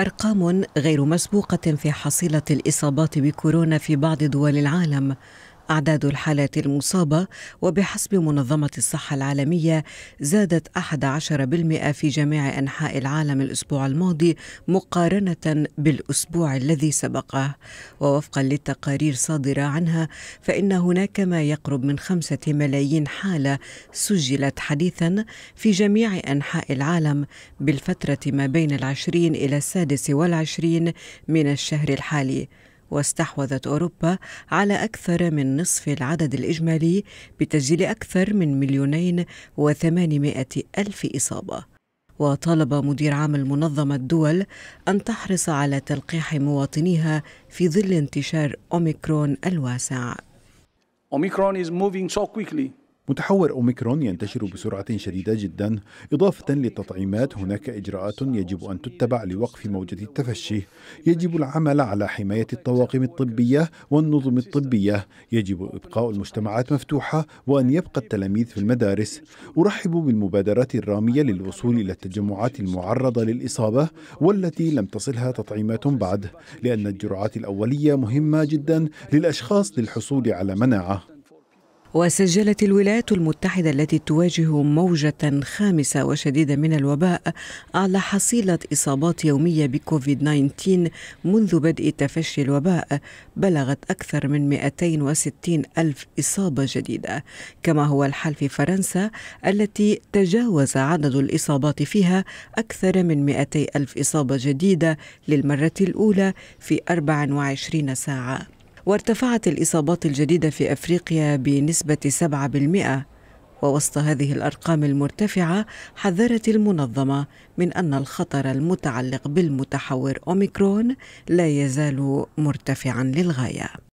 أرقام غير مسبوقة في حصيلة الإصابات بكورونا في بعض دول العالم أعداد الحالات المصابة وبحسب منظمة الصحة العالمية زادت 11% في جميع أنحاء العالم الأسبوع الماضي مقارنة بالأسبوع الذي سبقه ووفقا للتقارير صادرة عنها فإن هناك ما يقرب من خمسة ملايين حالة سجلت حديثا في جميع أنحاء العالم بالفترة ما بين العشرين إلى السادس والعشرين من الشهر الحالي واستحوذت أوروبا على أكثر من نصف العدد الإجمالي بتسجيل أكثر من مليونين وثمانمائة ألف إصابة وطالب مدير عام المنظمة الدول أن تحرص على تلقيح مواطنيها في ظل انتشار أوميكرون الواسع. is moving so quickly متحور أوميكرون ينتشر بسرعة شديدة جدا إضافة للتطعيمات هناك إجراءات يجب أن تتبع لوقف موجة التفشي يجب العمل على حماية الطواقم الطبية والنظم الطبية يجب إبقاء المجتمعات مفتوحة وأن يبقى التلاميذ في المدارس أرحب بالمبادرات الرامية للوصول إلى التجمعات المعرضة للإصابة والتي لم تصلها تطعيمات بعد لأن الجرعات الأولية مهمة جدا للأشخاص للحصول على مناعة وسجلت الولايات المتحدة التي تواجه موجة خامسة وشديدة من الوباء على حصيلة إصابات يومية بكوفيد 19 منذ بدء تفشي الوباء بلغت أكثر من 260 ألف إصابة جديدة كما هو الحال في فرنسا التي تجاوز عدد الإصابات فيها أكثر من 200 ألف إصابة جديدة للمرة الأولى في 24 ساعة وارتفعت الإصابات الجديدة في أفريقيا بنسبة 7% ووسط هذه الأرقام المرتفعة حذرت المنظمة من أن الخطر المتعلق بالمتحور أوميكرون لا يزال مرتفعا للغاية